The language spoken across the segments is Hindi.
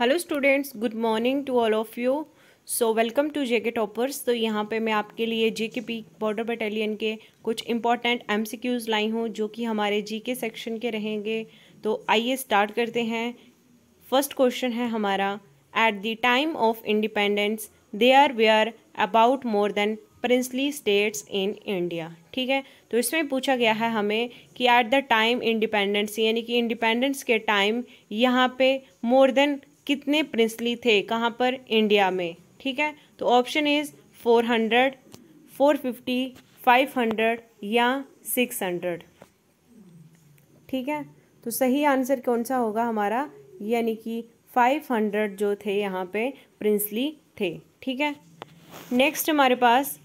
Hello students good morning to all of you so welcome to JK toppers तो यहाँ पे मैं आपके लिए जे के पी बॉर्डर बटालियन के कुछ इंपॉर्टेंट एम सी क्यूज़ लाई हूँ जो कि हमारे जी के सेक्शन के रहेंगे तो आइए स्टार्ट करते हैं फर्स्ट क्वेश्चन है हमारा at the time of independence they are were about more than princely states in India ठीक है तो इसमें पूछा गया है हमें कि एट द टाइम इंडिपेंडेंस यानी कि इंडिपेंडेंस के टाइम यहाँ पे मोर देन कितने प्रिंसली थे कहाँ पर इंडिया में ठीक है तो option is four hundred four fifty five hundred या सिक्स हंड्रेड ठीक है तो सही आंसर कौन सा होगा हमारा यानी कि फाइव हंड्रेड जो थे यहाँ पे प्रिंसली थे ठीक है नेक्स्ट हमारे पास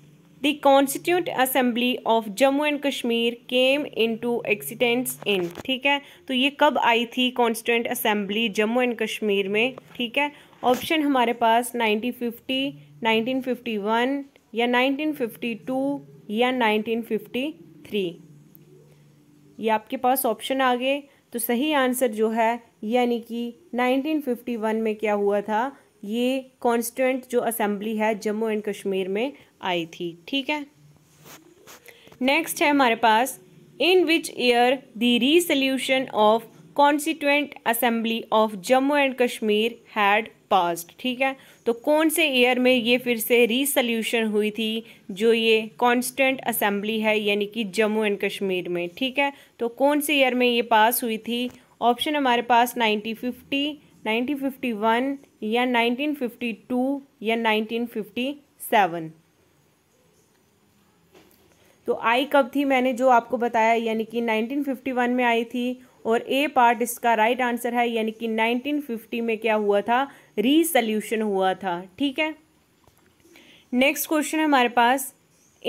the constituent assembly of jammu and kashmir came into existence in ठीक है तो ये कब आई थी constituent assembly jammu and kashmir में ठीक है ऑप्शन हमारे पास 1950 1951 या 1952 या 1953 ये आपके पास ऑप्शन आ गए तो सही आंसर जो है यानी कि 1951 में क्या हुआ था ये कॉन्स्टेंट जो असेंबली है जम्मू एंड कश्मीर में आई थी ठीक है नेक्स्ट है हमारे पास in which year the solution of constituent assembly of Jammu and Kashmir had passed ठीक है तो कौन से ईयर में ये फिर से रीसोल्यूशन हुई थी जो ये कॉन्स्टेंट असेंबली है यानी कि जम्मू एंड कश्मीर में ठीक है तो कौन से ईयर में ये पास हुई थी ऑप्शन हमारे पास फिफ्टी वन या 1952 या 1957 तो आई कब थी मैंने जो आपको बताया यानी कि 1951 में आई थी और ए पार्ट इसका राइट आंसर है यानी कि 1950 में क्या हुआ था रीसल्यूशन हुआ था ठीक है नेक्स्ट क्वेश्चन है हमारे पास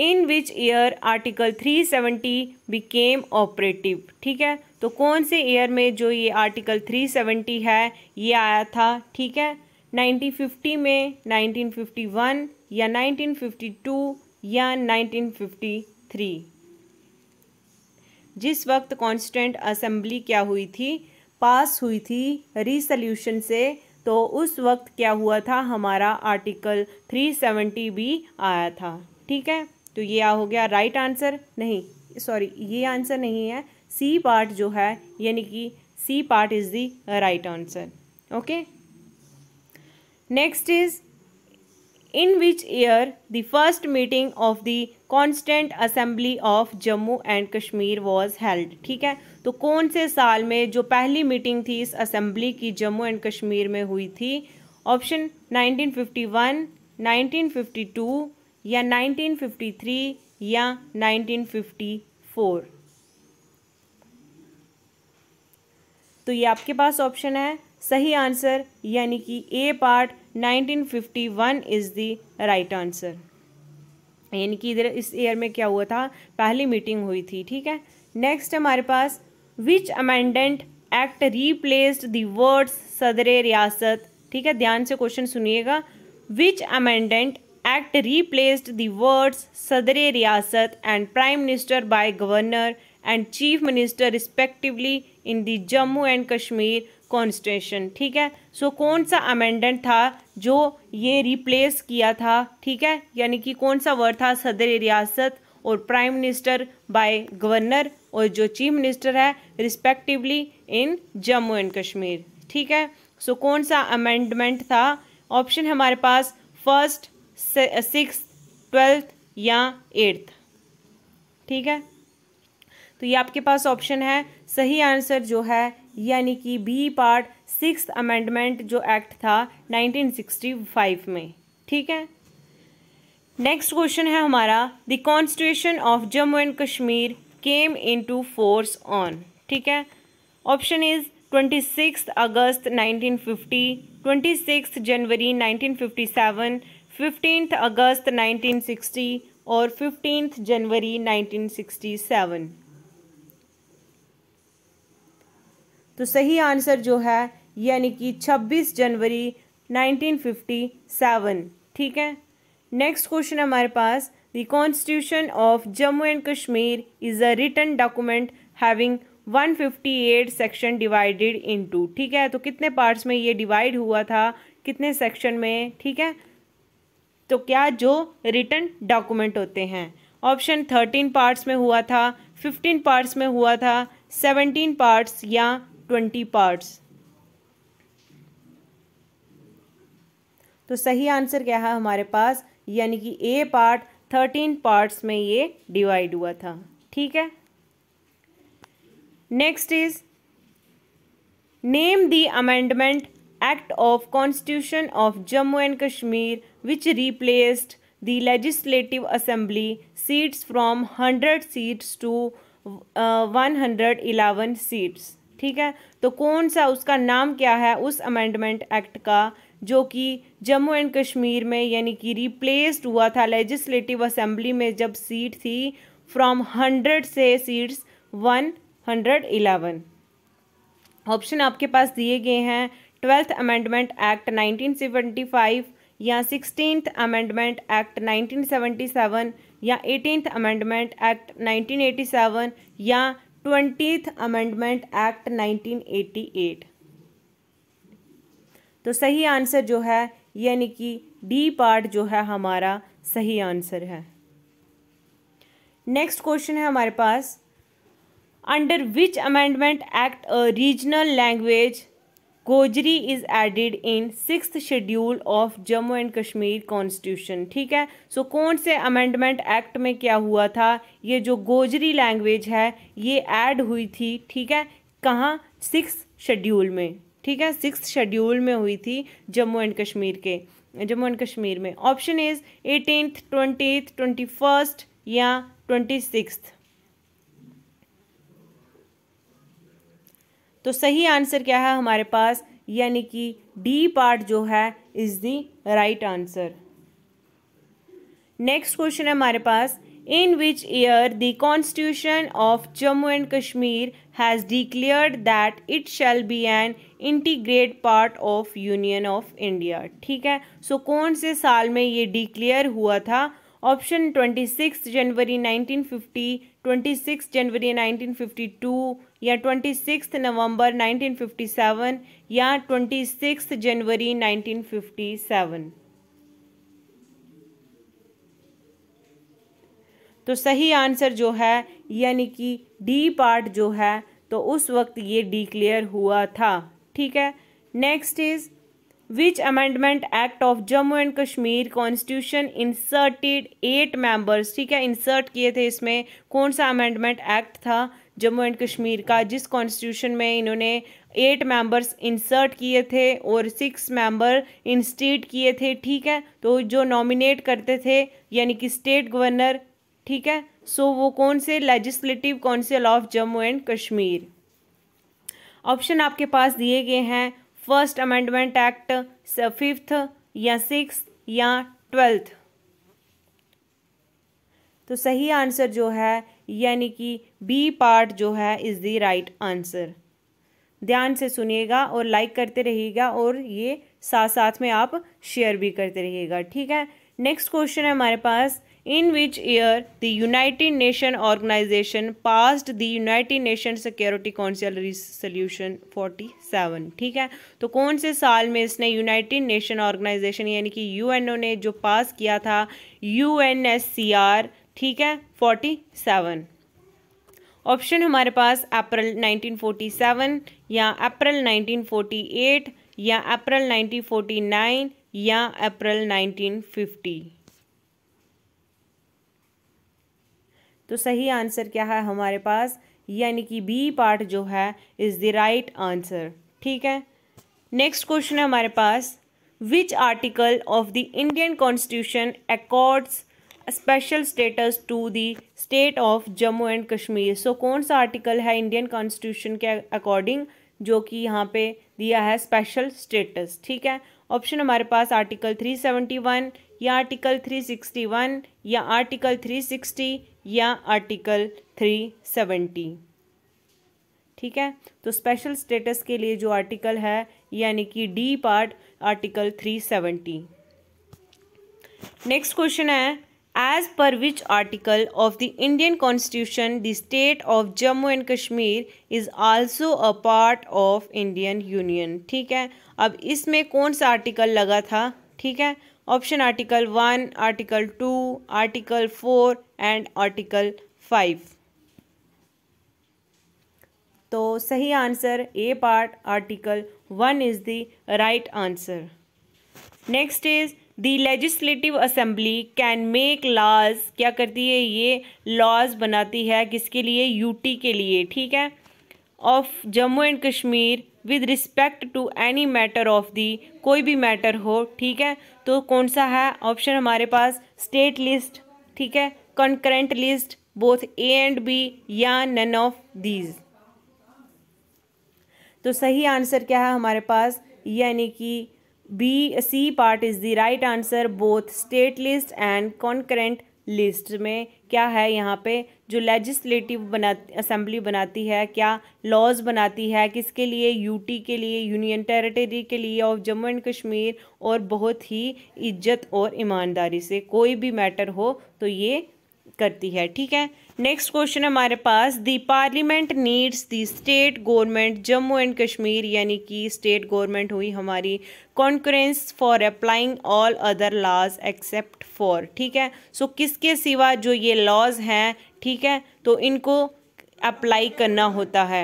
in which year article 370 became operative ठीक है तो कौन से ईयर में जो ये आर्टिकल 370 है ये आया था ठीक है 1950 में 1951 या 1952 या 1953 जिस वक्त कांस्टेंट असेंबली क्या हुई थी पास हुई थी रिसोल्यूशन से तो उस वक्त क्या हुआ था हमारा आर्टिकल 370 भी आया था ठीक है तो ये आ हो गया राइट आंसर नहीं सॉरी ये आंसर नहीं है सी पार्ट जो है यानी कि C part is the right answer okay next is in which year the first meeting of the constituent assembly of Jammu and Kashmir was held ठीक है तो कौन से साल में जो पहली मीटिंग थी इस असेंबली की जम्मू एंड कश्मीर में हुई थी ऑप्शन 1951, 1952 या 1953 या 1954 तो ये आपके पास ऑप्शन है सही आंसर यानी कि A part 1951 is the right answer यानी कि इधर इस ईयर में क्या हुआ था पहली मीटिंग हुई थी ठीक है नेक्स्ट हमारे पास which amendment act replaced the words Sadar Riyasat ठीक है ध्यान से क्वेश्चन सुनिएगा which amendment act replaced the words Sadar Riyasat and prime minister by governor and chief minister respectively in the Jammu and Kashmir constitution ठीक है सो so, कौन सा अमेंडमेंट था जो ये रिप्लेस किया था ठीक है यानी कि कौन सा वर्ड था सदर रियासत और प्राइम मिनिस्टर बाय गवर्नर और जो चीफ मिनिस्टर है respectively in Jammu and Kashmir ठीक है सो so, कौन सा अमेंडमेंट था ऑप्शन हमारे पास फर्स्ट सिक्स ट्वेल्थ या एट्थ ठीक है तो ये आपके पास ऑप्शन है सही आंसर जो है यानी कि बी पार्ट सिक्स अमेंडमेंट जो एक्ट था 1965 में ठीक है नेक्स्ट क्वेश्चन है हमारा the constitution of Jammu and Kashmir came into force on ठीक है ऑप्शन इज ट्वेंटी सिक्स अगस्त नाइनटीन फिफ्टी ट्वेंटी सिक्स जनवरी नाइनटीन फिफ्टी सेवन फिफ्टीन अगस्त नाइनटीन सिक्सटी और फिफ्टीन जनवरी नाइनटीन सिक्सटी सेवन तो सही आंसर जो है यानी कि 26 जनवरी 1957 ठीक है नेक्स्ट क्वेश्चन हमारे पास the constitution of Jammu and Kashmir is a written document having 158 section divided into ठीक है तो कितने पार्ट्स में ये डिवाइड हुआ था कितने सेक्शन में ठीक है तो क्या जो रिटर्न डॉक्यूमेंट होते हैं ऑप्शन थर्टीन पार्ट्स में हुआ था फिफ्टीन पार्ट्स में हुआ था सेवनटीन पार्ट्स या ट्वेंटी पार्ट्स तो सही आंसर क्या है हमारे पास यानी कि ए पार्ट थर्टीन पार्ट्स में ये डिवाइड हुआ था ठीक है next is name the amendment act of constitution of Jammu and Kashmir which replaced legislative assembly seats from hundred seats to one hundred eleven seats ठीक है तो कौन सा उसका नाम क्या है उस अमेंडमेंट एक्ट का जो कि जम्मू एंड कश्मीर में यानी कि रिप्लेस्ड हुआ था लेजिस्लेटिव असेंबली में जब सीट थी फ्रॉम हंड्रेड से seats one hundred eleven option आपके पास दिए गए हैं twelfth amendment act nineteen seventy five या सिक्सटीन अमेंडमेंट एक्ट 1977 या एटीनथ अमेंडमेंट एक्ट 1987 या ट्वेंटीथ अमेंडमेंट एक्ट 1988 तो सही आंसर जो है यानी कि डी पार्ट जो है हमारा सही आंसर है नेक्स्ट क्वेश्चन है हमारे पास under which amendment act a regional language Gojri is added in six schedule of Jammu and Kashmir constitution ठीक है सो so, कौन से अमेंडमेंट एक्ट में क्या हुआ था ये जो गोजरी लैंग्वेज है ये ऐड हुई थी ठीक है कहाँ सिक्स शेड्यूल में ठीक है सिक्स शेड्यूल में हुई थी जम्मू एंड कश्मीर के जम्मू एंड कश्मीर में option is eighteenth twenty twenty first या ट्वेंटी सिक्स तो सही आंसर क्या है हमारे पास यानी कि डी पार्ट जो है is the right answer next question है हमारे पास in which year the constitution of Jammu and Kashmir has declared that it shall be an integrate part of union of India ठीक है सो so, कौन से साल में ये डिक्लेयर हुआ था ऑप्शन ट्वेंटी सिक्स जनवरी नाइनटीन फिफ्टी ट्वेंटी सिक्स जनवरी नाइनटीन फिफ्टी टू या ट्वेंटी सिक्स नवम्बर नाइनटीन फिफ्टी सेवन या ट्वेंटी सिक्स जनवरी नाइनटीन फिफ्टी सेवन तो सही आंसर जो है यानी कि डी पार्ट जो है तो उस वक्त ये डिक्लेयर हुआ था ठीक है next is which amendment act of Jammu and Kashmir constitution inserted eight members ठीक है इंसर्ट किए थे इसमें कौन सा अमेंडमेंट एक्ट था जम्मू एंड कश्मीर का जिस कॉन्स्टिट्यूशन में इन्होंने एट मेंबर्स इंसर्ट किए थे और सिक्स मेंबर इंस्टीट किए थे ठीक है तो जो नॉमिनेट करते थे यानी कि स्टेट गवर्नर ठीक है सो वो कौन से legislative council of Jammu and Kashmir option आपके पास दिए गए हैं फर्स्ट अमेंडमेंट एक्ट फिफ्थ या सिक्स या ट्वेल्थ तो सही आंसर जो है यानी कि बी पार्ट जो है इज़ द राइट आंसर ध्यान से सुनिएगा और लाइक करते रहिएगा और ये साथ साथ में आप शेयर भी करते रहिएगा ठीक है नेक्स्ट क्वेश्चन है हमारे पास in which year the United Nation Organization passed the United Nation Security Council resolution forty seven ठीक है तो कौन से साल में इसने यूनाइटेड नेशन ऑर्गेनाइजेशन यानी कि यूएनओ ने जो पास किया था U N S C R ठीक है फोर्टी सेवन ऑप्शन हमारे पास अप्रैल 1947 या अप्रैल 1948 या अप्रैल 1949 या अप्रैल 1950 तो सही आंसर क्या है हमारे पास यानी कि बी पार्ट जो है इज़ द राइट आंसर ठीक है नेक्स्ट क्वेश्चन है हमारे पास which article of the Indian constitution accords special status to the state of Jammu and Kashmir so कौन सा आर्टिकल है इंडियन कॉन्स्टिट्यूशन के अकॉर्डिंग जो कि यहाँ पे दिया है स्पेशल स्टेटस ठीक है ऑप्शन हमारे पास आर्टिकल 371 या आर्टिकल 361 या आर्टिकल 360 या आर्टिकल 370 ठीक है तो स्पेशल स्टेटस के लिए जो आर्टिकल है यानी कि D part article 370 next question है as per which article of the Indian Constitution the state of Jammu and Kashmir is also a part of Indian Union theek hai ab isme kaun sa article laga tha theek hai option article 1 article 2 article 4 and article 5 तो सही answer A part article one is the right answer next is the legislative assembly can make laws क्या करती है ये लॉज बनाती है किसके लिए यूटी के लिए ठीक है of Jammu and Kashmir with respect to any matter of the कोई भी मैटर हो ठीक है तो कौन सा है ऑप्शन हमारे पास स्टेट लिस्ट ठीक है concurrent list both A and B or none of these तो सही आंसर क्या है हमारे पास यानी कि B C part is the right answer both state list and concurrent list में क्या है यहाँ पे जो लेजिस्लेटिव बना असेंबली बनाती है क्या लॉज बनाती है किसके लिए यूटी के लिए यूनियन टेरिटरी के लिए ऑफ जम्मू एंड कश्मीर और बहुत ही इज्जत और ईमानदारी से कोई भी मैटर हो तो ये करती है ठीक है नेक्स्ट क्वेश्चन हमारे पास the parliament needs the state government Jammu and Kashmir यानी कि स्टेट गवर्नमेंट हुई हमारी concurrence for applying all other laws except for ठीक है सो so, किसके सिवा जो ये लॉज हैं ठीक है तो इनको अप्लाई करना होता है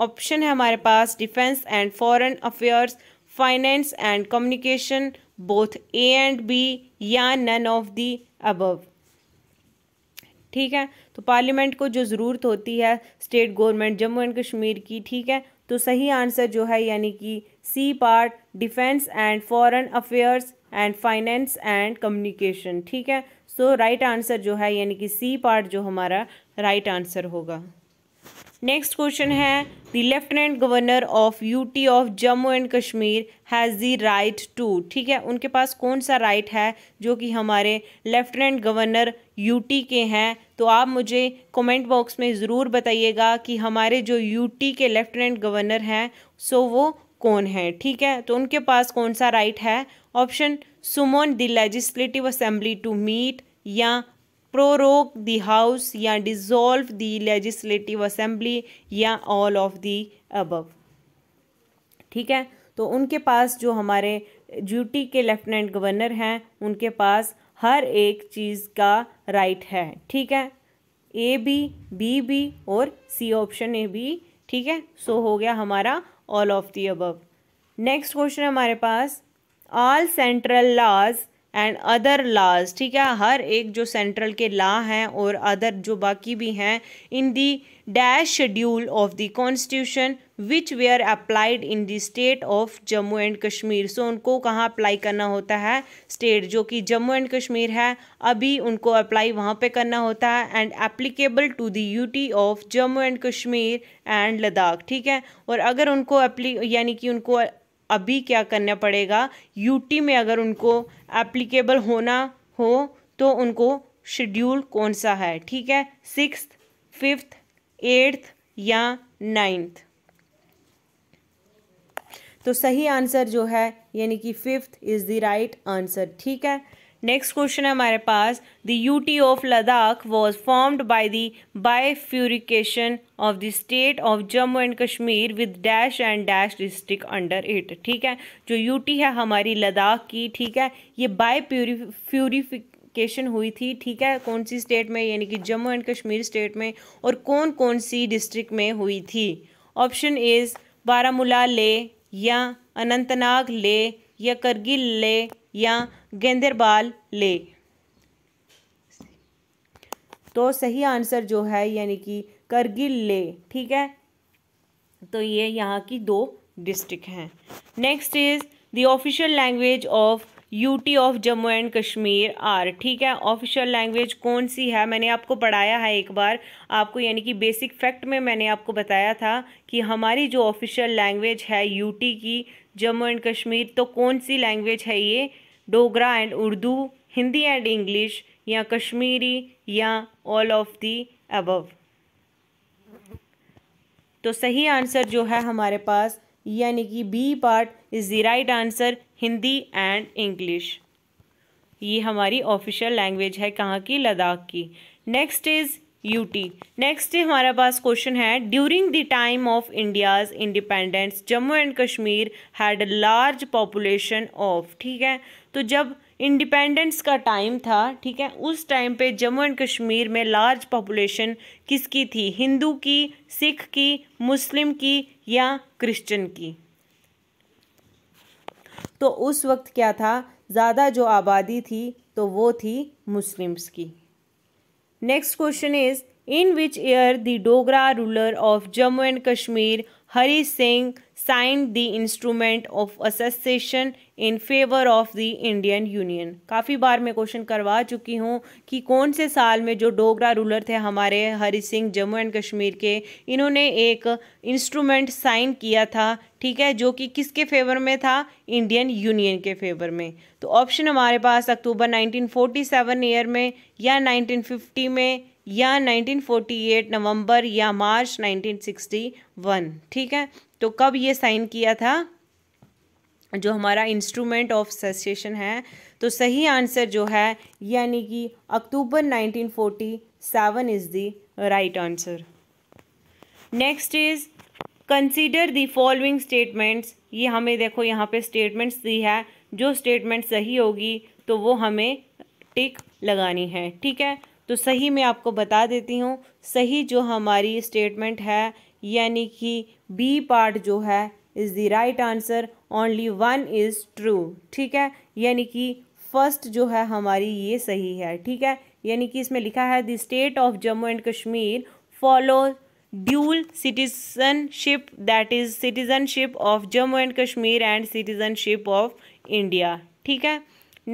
ऑप्शन है हमारे पास defence and foreign affairs finance and communication both A and B or none of the above ठीक है तो पार्लियामेंट को जो ज़रूरत होती है state government Jammu and Kashmir की ठीक है तो सही आंसर जो है यानी कि C part defence and foreign affairs and finance and communication ठीक है सो राइट आंसर जो है यानी कि सी पार्ट जो हमारा राइट right आंसर होगा नेक्स्ट क्वेश्चन है the lieutenant governor of UT of Jammu and Kashmir has the right to ठीक है उनके पास कौन सा राइट है जो कि हमारे लेफ्टिनेंट गवर्नर यूटी के हैं तो आप मुझे कमेंट बॉक्स में ज़रूर बताइएगा कि हमारे जो यूटी के लेफ्टिनेंट गवर्नर हैं सो वो कौन है ठीक है तो उनके पास कौन सा राइट है option summon the legislative assembly to meet या प्रोरोक द हाउस या डिज़ोल्व द लेजिस्लेटिव असेंबली या ऑल ऑफ दी अबव ठीक है तो उनके पास जो हमारे ड्यूटी के लेफ्टिनेंट गवर्नर हैं उनके पास हर एक चीज़ का राइट है ठीक है ए बी बी बी और सी ऑप्शन ए बी ठीक है सो हो गया हमारा all of the above next question हमारे पास all central laws and other laws ठीक है हर एक जो सेंट्रल के लॉ हैं और अदर जो बाकी भी हैं in the dash schedule of the constitution which they are applied in the state of Jammu and Kashmir so उनको कहाँ अप्लाई करना होता है स्टेट जो कि जम्मू एंड कश्मीर है अभी उनको अप्लाई वहाँ पे करना होता है and applicable to the UT of Jammu and Kashmir and Ladakh ठीक है और अगर उनको अप्ली यानी कि उनको अभी क्या करना पड़ेगा यूटी में अगर उनको एप्लीकेबल होना हो तो उनको शेड्यूल कौन सा है ठीक है सिक्स फिफ्थ एट्थ या नाइन्थ तो सही आंसर जो है यानी कि fifth is the right answer ठीक है नेक्स्ट क्वेश्चन है हमारे पास the UT of Ladakh was formed by the bifurcation of the state of Jammu and Kashmir with dash and dash district under it ठीक है जो यूटी है हमारी लद्दाख की ठीक है ये बाय प्यूरिफिक केशन हुई थी ठीक है कौन सी स्टेट में यानी कि जम्मू एंड कश्मीर स्टेट में और कौन कौन सी डिस्ट्रिक्ट में हुई थी ऑप्शन इज़ बारामूला ले या अनंतनाग ले या करगिल ले या गेंदरबाल ले तो सही आंसर जो है यानी कि करगिल ले ठीक है तो ये यहाँ की दो डिस्ट्रिक्ट हैं next is the official language of UT of Jammu and Kashmir are ठीक है ऑफिशियल लैंग्वेज कौन सी है मैंने आपको पढ़ाया है एक बार आपको यानी कि बेसिक फैक्ट में मैंने आपको बताया था कि हमारी जो ऑफिशियल लैंग्वेज है यूटी की जम्मू एंड कश्मीर तो कौन सी लैंग्वेज है ये Dogra and Urdu Hindi and English या कश्मीरी या ऑल ऑफ दी अबव तो सही आंसर जो है हमारे पास यानी कि B part is the right answer Hindi and English ये हमारी ऑफिशियल लैंग्वेज है कहाँ की लद्दाख की नेक्स्ट इज़ यूटी नेक्स्ट हमारे पास क्वेश्चन है during the time of India's independence Jammu and Kashmir had large population of ठीक है तो जब इंडिपेंडेंस का टाइम था ठीक है उस टाइम पे जम्मू एंड कश्मीर में लार्ज पॉपुलेशन किसकी थी हिंदू की सिख की मुस्लिम की या क्रिश्चियन की तो उस वक्त क्या था ज़्यादा जो आबादी थी तो वो थी मुस्लिम्स की next question is in which year the Dogra ruler of Jammu and Kashmir Hari Singh sign the instrument of association in favour of the Indian union काफ़ी बार मैं क्वेश्चन करवा चुकी हूँ कि कौन से साल में जो डोगरा रूलर थे हमारे हरि सिंह जम्मू एंड कश्मीर के इन्होंने एक इंस्ट्रूमेंट साइन किया था ठीक है जो कि किसके फेवर में था इंडियन यूनियन के फेवर में तो ऑप्शन हमारे पास अक्टूबर 1947 ईयर में या 1950 में या 1948 नवंबर या मार्च 1961 ठीक है तो कब ये साइन किया था जो हमारा इंस्ट्रूमेंट ऑफ सेसेशन है तो सही आंसर जो है यानी कि October 1947 is the right answer next is consider the following statements ये हमें देखो यहाँ पे स्टेटमेंट्स दी है जो स्टेटमेंट सही होगी तो वो हमें टिक लगानी है ठीक है तो सही मैं आपको बता देती हूँ सही जो हमारी स्टेटमेंट है यानी कि बी पार्ट जो है is the right answer only one is true ठीक है यानी कि फर्स्ट जो है हमारी ये सही है ठीक है यानी कि इसमें लिखा है the state of Jammu and Kashmir follow dual citizenship that is citizenship of Jammu and Kashmir and citizenship of India ठीक है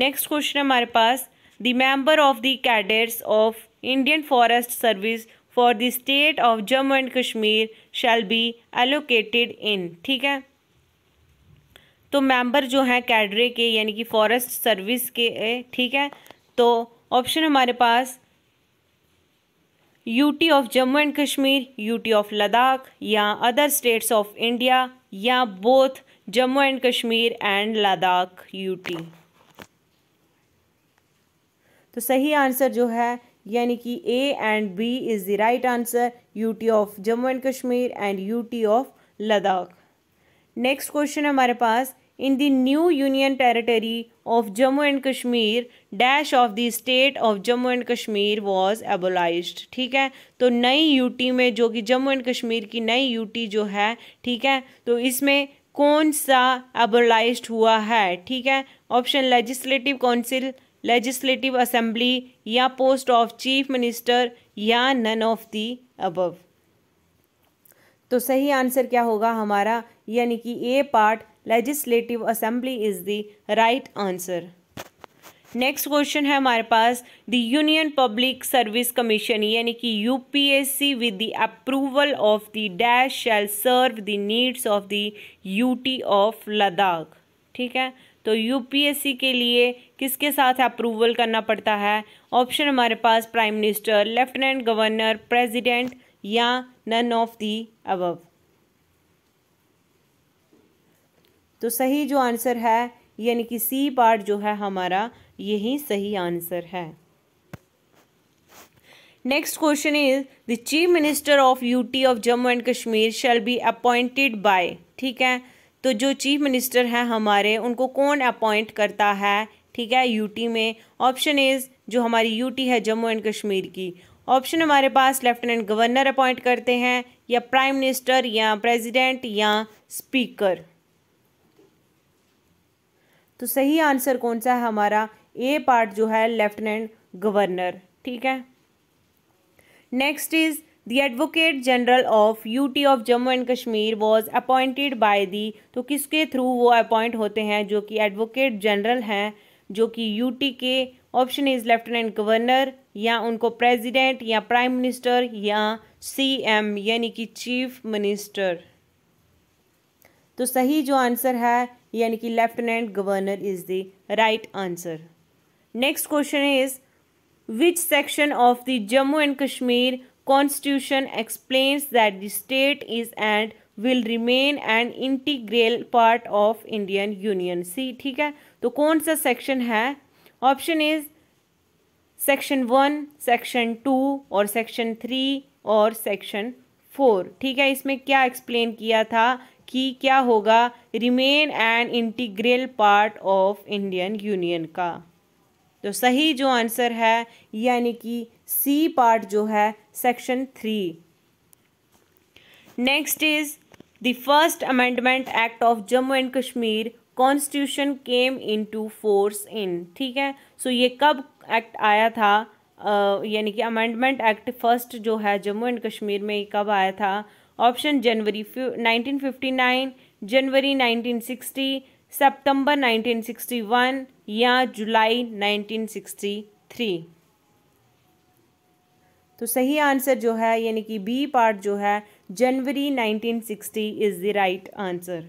नेक्स्ट क्वेश्चन हमारे पास the member of the cadets of Indian forest service for the state of Jammu and Kashmir shall be allocated in ठीक है तो मेंबर जो हैं कैडरे के यानी कि फॉरेस्ट सर्विस के ठीक है तो ऑप्शन हमारे पास UT of Jammu and Kashmir UT of Ladakh या अदर स्टेट्स ऑफ इंडिया या both Jammu and Kashmir and Ladakh UT तो सही आंसर जो है यानी कि A and B is the right answer UT of Jammu and Kashmir and UT of Ladakh next question हमारे पास in the new union territory of Jammu and Kashmir dash of the state of Jammu and Kashmir was abolish ठीक है तो नई यूटी में जो कि जम्मू एंड कश्मीर की नई यूटी जो है ठीक है तो इसमें कौन सा एबोलाइज हुआ है ठीक है option legislative council legislative assembly या पोस्ट ऑफ चीफ मिनिस्टर या नन ऑफ दी अबव तो सही आंसर क्या होगा हमारा यानी कि A part legislative assembly is the right answer next question है हमारे पास the union public service commission यानी कि UPSC with the approval of the dash shall serve the needs of the UT of Ladakh ठीक है तो यूपीएससी के लिए किसके साथ अप्रूवल करना पड़ता है ऑप्शन हमारे पास prime minister lieutenant governor president या नन ऑफ दी अबव तो सही जो आंसर है यानी कि सी पार्ट जो है हमारा यही सही आंसर है next question is the chief minister of UT of Jammu and Kashmir shall be appointed by ठीक है तो जो चीफ मिनिस्टर हैं हमारे उनको कौन अपॉइंट करता है ठीक है यूटी में ऑप्शन इज जो हमारी यूटी है जम्मू एंड कश्मीर की ऑप्शन हमारे पास लेफ्टिनेंट गवर्नर अपॉइंट करते हैं या प्राइम मिनिस्टर या प्रेसिडेंट या स्पीकर तो सही आंसर कौन सा है हमारा ए पार्ट जो है लेफ्टिनेंट गवर्नर ठीक है next is the advocate general of UT of Jammu and Kashmir was appointed by the तो किसके थ्रू वो अपॉइंट होते हैं जो कि एडवोकेट जनरल हैं जो कि यूटी के ऑप्शन इज लेफ्टिनेंट गवर्नर या उनको प्रेसिडेंट या प्राइम मिनिस्टर या सीएम यानी कि चीफ मिनिस्टर तो सही जो आंसर है यानी कि lieutenant governor is the right answer next question is which section of the Jammu and Kashmir constitution explains that the state is and will remain and integral part of Indian union C ठीक है तो कौन सा सेक्शन है option is section one section two और सेक्शन थ्री और सेक्शन फोर ठीक है इसमें क्या एक्सप्लेन किया था कि क्या होगा remain and integral part of Indian union का तो सही जो आंसर है यानी कि सी पार्ट जो है section three next is The first amendment act of Jammu and Kashmir constitution came into force in ठीक है सो ये कब एक्ट आया था यानी कि अमेंडमेंट एक्ट फर्स्ट जो है जम्मू एंड कश्मीर में कब आया था ऑप्शन जनवरी 1959 जनवरी नाइनटीन सितंबर 1961 या जुलाई 1963 तो सही आंसर जो है यानी कि बी पार्ट जो है January 1960 is the right answer.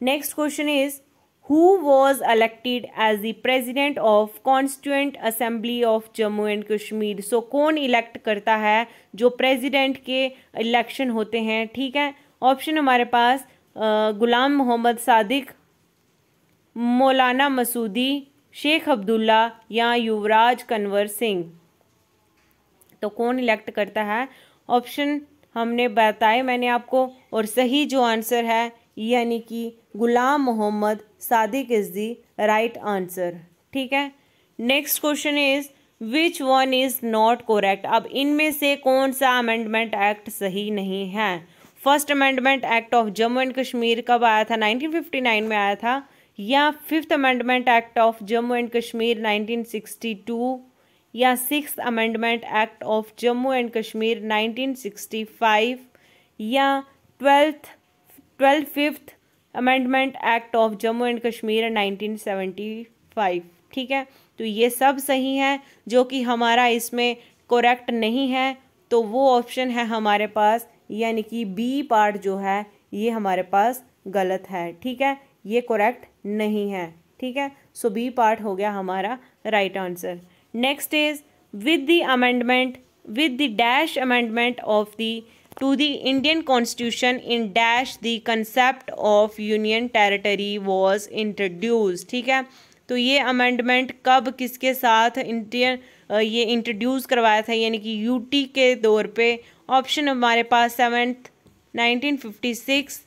Next question is Who was elected as the president of Constituent Assembly of Jammu and Kashmir? So कौन elect करता है जो president के election होते हैं ठीक है Option हमारे पास गुलाम मोहम्मद सादिक मौलाना मसूदी शेख अब्दुल्ला या युवराज कन्वर सिंह तो कौन इलेक्ट करता है ऑप्शन हमने बताए मैंने आपको और सही जो आंसर है यानी कि Ghulam Mohammad Sadiq is the right answer ठीक है next question is which one is not correct अब इनमें से कौन सा अमेंडमेंट एक्ट सही नहीं है first amendment act of Jammu and Kashmir कब आया था 1959 में आया था या fifth amendment act of Jammu and Kashmir 1962 या six amendment act of Jammu and Kashmir 1965 या twelfth twelfth fifth amendment act of Jammu and Kashmir 1975 ठीक है तो ये सब सही है जो कि हमारा इसमें करेक्ट नहीं है तो वो ऑप्शन है हमारे पास यानी कि बी पार्ट जो है ये हमारे पास गलत है ठीक है ये करेक्ट नहीं है ठीक है सो बी पार्ट हो गया हमारा right right answer next is with the amendment with the dash amendment of the to the indian constitution in dash the concept of union territory was introduced theek hai to ye amendment kab kiske sath indian ये इंट्रोड्यूस करवाया था यानी कि यूटी के दौर पे ऑप्शन हमारे पास सेवेंथ 1956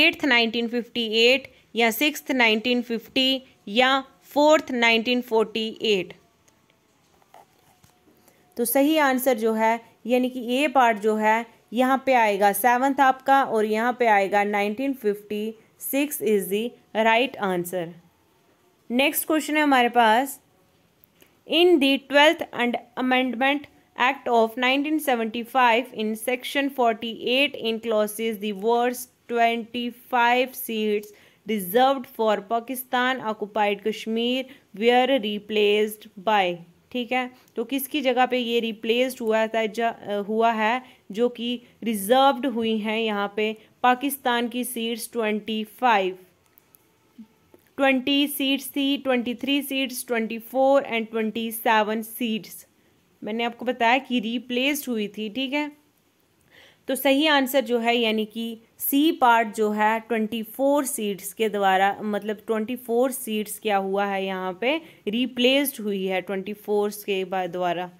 एट्थ 1958 या सिक्स 1950 या फोर्थ 1948 तो सही आंसर जो है यानी कि ये पार्ट जो है यहाँ पे आएगा सेवन्थ आपका और यहाँ पे आएगा 1956 is the right answer next question है हमारे पास in the twelfth and amendment act of 1975 in section 48 in clauses the twenty 25 seats reserved for Pakistan occupied Kashmir were replaced by ठीक है तो किसकी जगह पे ये रिप्लेस्ड हुआ था हुआ है जो कि रिजर्व्ड हुई हैं यहाँ पे पाकिस्तान की seats twenty five twenty seats थी twenty three seats twenty four and twenty seven seats मैंने आपको बताया कि रिप्लेस्ड हुई थी ठीक है तो सही आंसर जो है यानी कि सी पार्ट जो है ट्वेंटी फोर सीड्स के द्वारा मतलब ट्वेंटी फोर सीड्स क्या हुआ है यहाँ पे रिप्लेस्ड हुई है ट्वेंटी फोर के द्वारा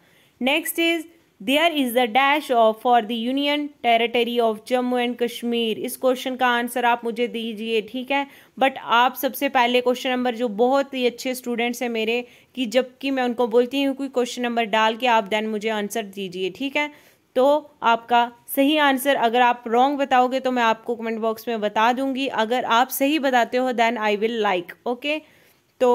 next is there is the dash of for the union territory of Jammu and Kashmir इस क्वेश्चन का आंसर आप मुझे दीजिए ठीक है बट आप सबसे पहले क्वेश्चन नंबर जो बहुत ही अच्छे स्टूडेंट्स हैं मेरे कि जबकि मैं उनको बोलती हूँ कि क्वेश्चन नंबर डाल के आप देन मुझे आंसर दीजिए ठीक है तो आपका सही आंसर अगर आप रॉन्ग बताओगे तो मैं आपको कमेंट बॉक्स में बता दूंगी अगर आप सही बताते हो then I will like okay तो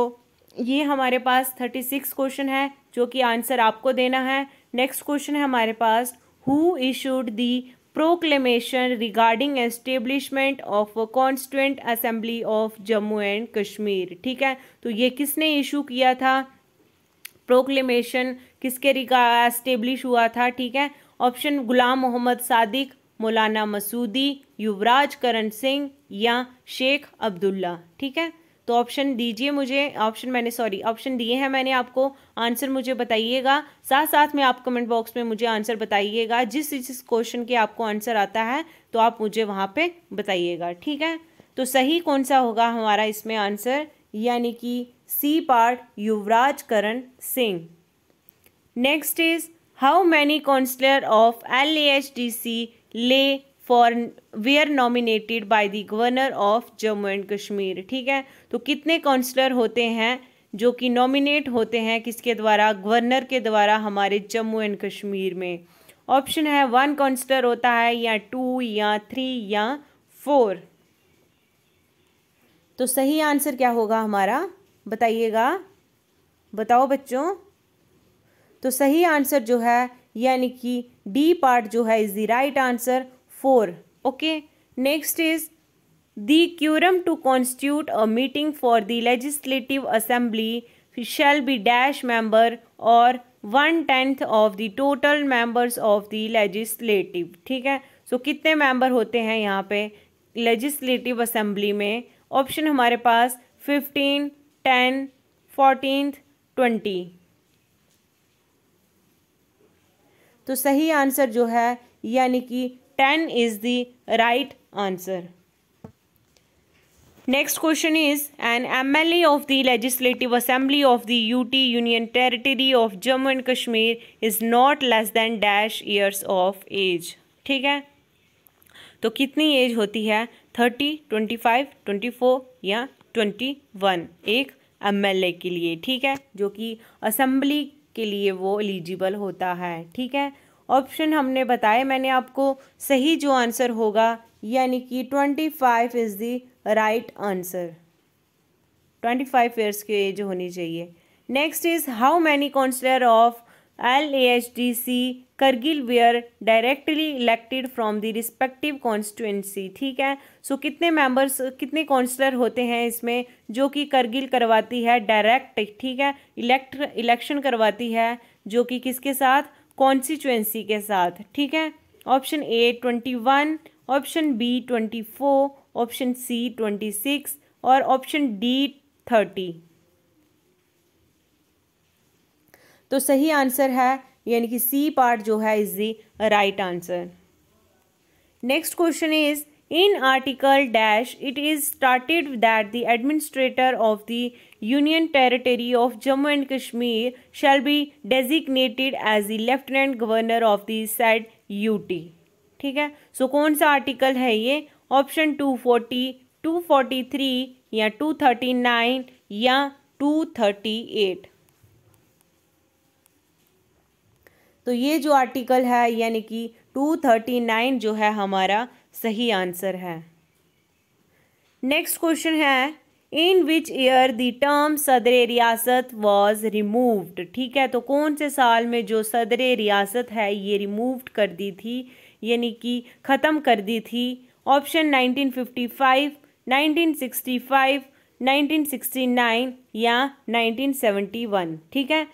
ये हमारे पास थर्टी सिक्स क्वेश्चन है जो कि आंसर आपको देना है नेक्स्ट क्वेश्चन है हमारे पास who issued the proclamation regarding establishment of constituent assembly of Jammu and Kashmir ठीक है तो ये किसने इशू किया था प्रोक्लेमेशन किसके रिगार्ड एस्टेब्लिश हुआ था ठीक है ऑप्शन गुलाम मोहम्मद सादिक मौलाना मसूदी युवराज करण सिंह या शेख अब्दुल्ला ठीक है तो ऑप्शन दीजिए मुझे ऑप्शन मैंने सॉरी ऑप्शन दिए हैं मैंने आपको आंसर मुझे बताइएगा साथ साथ में आप कमेंट बॉक्स में मुझे आंसर बताइएगा जिस जिस क्वेश्चन के आपको आंसर आता है तो आप मुझे वहाँ पे बताइएगा ठीक है तो सही कौन सा होगा हमारा इसमें आंसर यानी कि C part Yuvraj Karan Singh next is how many of L A H D C Leh for were nominated by the governor of Jammu and Kashmir ठीक है तो कितने काउंसलर होते हैं जो कि नॉमिनेट होते हैं किसके द्वारा गवर्नर के द्वारा हमारे जम्मू एंड कश्मीर में ऑप्शन है वन काउंसलर होता है या टू या थ्री या फोर तो सही आंसर क्या होगा हमारा बताइएगा बताओ बच्चों तो सही आंसर जो है यानी कि डी पार्ट जो है is the right answer four okay next is the quorum to constitute a meeting for the legislative assembly shall be dash member और one tenth of the total members of the legislative ठीक है सो so, कितने मेंबर होते हैं यहाँ पे लेजिस्लेटिव असेंबली में ऑप्शन हमारे पास फिफ्टीन टेन फोर्टीन ट्वेंटी तो सही आंसर जो है यानी कि ten is the right answer next question is an M L A of the legislative assembly of the UT union territory of Jammu and Kashmir is not less than dash years of age ठीक है तो कितनी एज होती है thirty twenty five twenty four या ट्वेंटी वन एक एम एल ए के लिए ठीक है जो कि असेंबली के लिए वो एलिजिबल होता है ठीक है ऑप्शन हमने बताए मैंने आपको सही जो आंसर होगा यानी कि twenty five is the right answer twenty five years की एज होनी चाहिए next is how many councillor of L Kargil were directly elected from the respective constituency ठीक है सो so, कितने मेंबर्स कितने काउंसलर होते हैं इसमें जो कि करगिल करवाती है डायरेक्ट ठीक है इलेक्ट इलेक्शन करवाती है जो कि किसके साथ कॉन्स्टिट्यूंसी के साथ ठीक है option A twenty one option B twenty four option C twenty six और ऑप्शन डी थर्टी तो सही आंसर है यानी कि सी पार्ट जो है is the right answer next question is in article dash it is started that the administrator of the union territory of Jammu and Kashmir shall be designated as the lieutenant governor of the said UT ठीक है सो so, कौन सा आर्टिकल है ये option two forty two forty three या टू थर्टी नाइन या टू थर्टी एट तो ये जो आर्टिकल है यानी कि टू थर्टी नाइन जो है हमारा सही आंसर है नेक्स्ट क्वेश्चन है in which year the term Sadar Riyasat was removed ठीक है तो कौन से साल में जो सदर रियासत है ये रिमूव्ड कर दी थी यानी कि ख़त्म कर दी थी ऑप्शन 1955, 1965, 1969 या 1971 ठीक है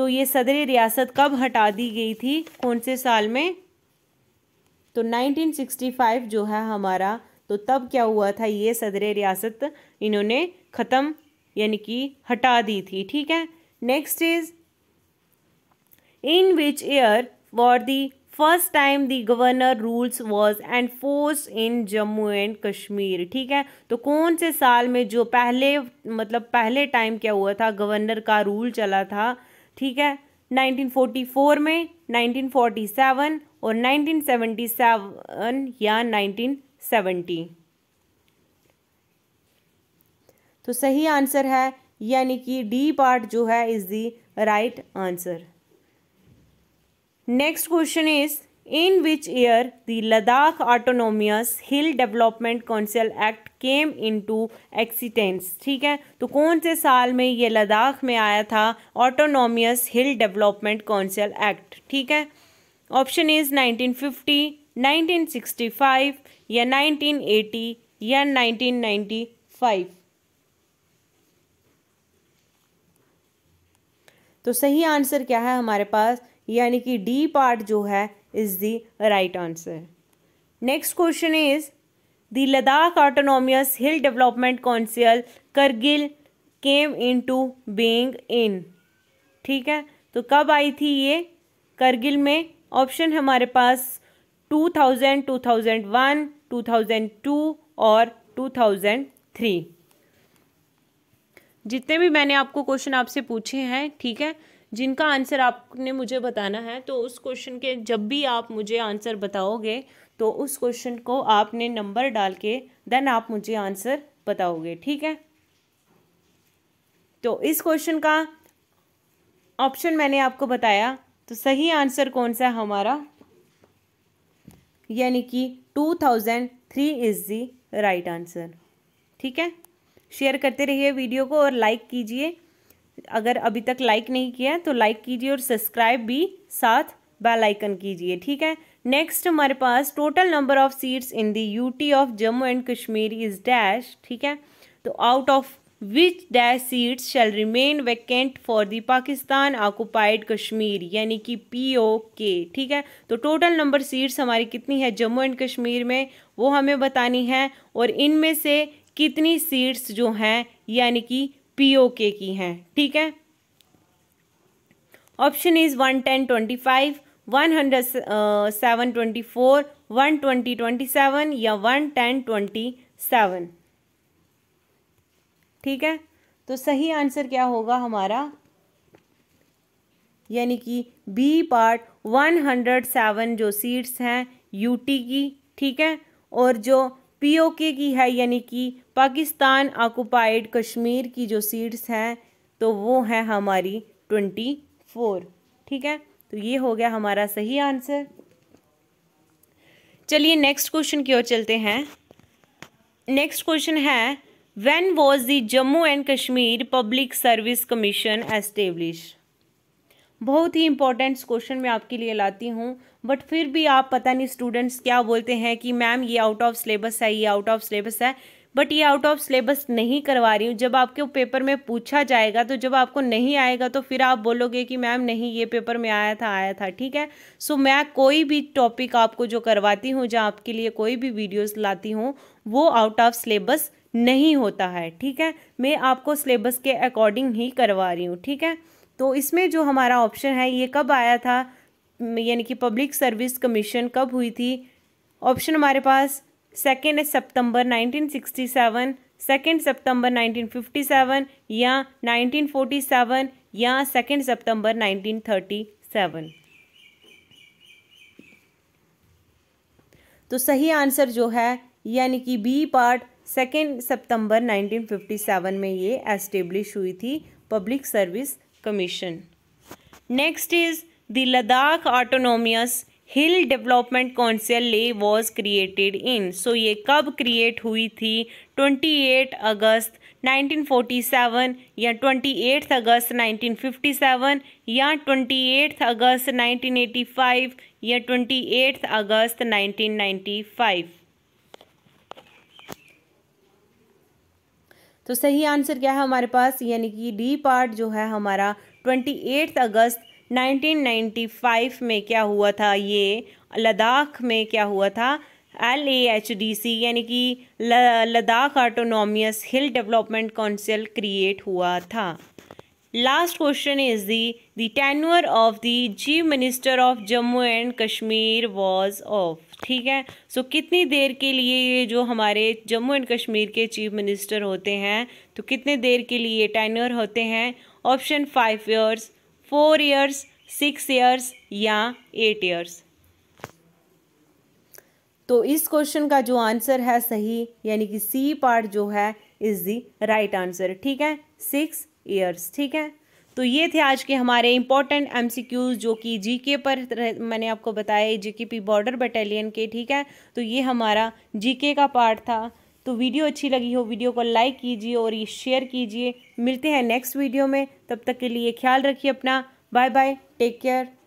तो ये सदर रियासत कब हटा दी गई थी कौन से साल में तो 1965 जो है हमारा तो तब क्या हुआ था ये सदर रियासत इन्होंने ख़त्म यानी कि हटा दी थी ठीक है next is in which year for the first time the governor rules was enforce in Jammu and Kashmir ठीक है तो कौन से साल में जो पहले मतलब पहले टाइम क्या हुआ था गवर्नर का रूल चला था ठीक है 1944 में 1947 और 1977 या 1970 तो सही आंसर है यानी कि डी पार्ट जो है is the right answer next question is in which year the Ladakh Autonomous Hill Development Council Act came into existence ठीक है तो कौन से साल में ये लद्दाख में आया था autonomous hill development council act ठीक है ऑप्शन इज 1950, 1965 या 1980 या 1995 तो सही आंसर क्या है हमारे पास यानी कि डी पार्ट जो है is the right answer. Next question is the Ladakh Autonomous Hill Development Council Kargil came into being in ठीक है तो कब आई थी ये करगिल में ऑप्शन हमारे पास 2000, 2001, 2002 और 2003 जितने भी मैंने आपको क्वेश्चन आपसे पूछे हैं ठीक है जिनका आंसर आपने मुझे बताना है तो उस क्वेश्चन के जब भी आप मुझे आंसर बताओगे तो उस क्वेश्चन को आपने नंबर डाल के देन आप मुझे आंसर बताओगे ठीक है तो इस क्वेश्चन का ऑप्शन मैंने आपको बताया तो सही आंसर कौन सा है हमारा यानी कि two thousand three is the right answer ठीक है शेयर करते रहिए वीडियो को और लाइक कीजिए अगर अभी तक लाइक नहीं किया तो लाइक कीजिए और सब्सक्राइब भी साथ बेल आइकन कीजिए ठीक है नेक्स्ट हमारे पास total number of seats in the UT of Jammu and Kashmir is dash ठीक है तो out of which dash seats shall remain vacant for the Pakistan occupied Kashmir यानी कि पी ओ के ठीक है तो टोटल नंबर सीट्स हमारी कितनी है जम्मू एंड कश्मीर में वो हमें बतानी है और इनमें से कितनी सीट्स जो हैं यानी कि पीओके की हैं ठीक है option is one ten twenty five one hundred seven twenty four one twenty twenty seven या वन टेन ट्वेंटी सेवन ठीक है तो सही आंसर क्या होगा हमारा यानी कि B part one hundred seven जो सीट्स हैं यूटी की ठीक है और जो पीओके की है यानी कि पाकिस्तान ऑक्यूपाइड कश्मीर की जो सीट्स हैं तो वो है हमारी ट्वेंटी फोर ठीक है तो ये हो गया हमारा सही आंसर चलिए नेक्स्ट क्वेश्चन की ओर चलते हैं नेक्स्ट क्वेश्चन है when was the Jammu and Kashmir public service commission establish बहुत ही इंपॉर्टेंट्स क्वेश्चन मैं आपके लिए लाती हूँ बट फिर भी आप पता नहीं स्टूडेंट्स क्या बोलते हैं कि मैम ये आउट ऑफ सिलेबस है ये आउट ऑफ सिलेबस है बट ये आउट ऑफ सिलेबस नहीं करवा रही हूँ जब आपके पेपर में पूछा जाएगा तो जब आपको नहीं आएगा तो फिर आप बोलोगे कि मैम नहीं ये पेपर में आया था आया था ठीक है सो so, मैं कोई भी टॉपिक आपको जो करवाती हूँ जहाँ आपके लिए कोई भी वीडियोस लाती हूँ वो आउट ऑफ सिलेबस नहीं होता है ठीक है मैं आपको सिलेबस के अकॉर्डिंग ही करवा रही हूँ ठीक है तो इसमें जो हमारा ऑप्शन है ये कब आया था यानी कि पब्लिक सर्विस कमीशन कब हुई थी ऑप्शन हमारे पास सेकेंड है सितंबर 1967 सेकेंड सितंबर 1957 या 1947 या सेकेंड सितंबर 1937 तो सही आंसर जो है यानी कि बी पार्ट सेकेंड सितंबर 1957 में ये एस्टेब्लिश हुई थी public service commission next is the Ladakh autonomous hill development council Leh was created in so ये कब क्रिएट हुई थी 28 अगस्त 1947 या 28 अगस्त 1957 या 28 अगस्त 1985 या 28 अगस्त 1995 तो सही आंसर क्या है हमारे पास यानी कि डी पार्ट जो है हमारा ट्वेंटी अगस्त 1995 में क्या हुआ था ये लद्दाख में क्या हुआ था L A H D C यानी कि Ladakh autonomous hill development council create हुआ था last question is the the tenure of the Chief Minister of Jammu and Kashmir was ठीक है सो so, कितनी देर के लिए ये जो हमारे जम्मू एंड कश्मीर के चीफ मिनिस्टर होते हैं तो कितने देर के लिए टेन्योर होते हैं option five years four years six years या एट ईयर्स तो इस क्वेश्चन का जो आंसर है सही यानी कि सी पार्ट जो है इज़ द राइट आंसर ठीक है सिक्स ईयर्स ठीक है तो ये थे आज के हमारे इंपॉर्टेंट एमसीक्यूज जो कि जीके पर मैंने आपको बताया पी बॉर्डर बटालियन के ठीक है तो ये हमारा जीके का पार्ट था तो वीडियो अच्छी लगी हो वीडियो को लाइक कीजिए और ये शेयर कीजिए मिलते हैं नेक्स्ट वीडियो में तब तक के लिए ख्याल रखिए अपना बाय बाय टेक केयर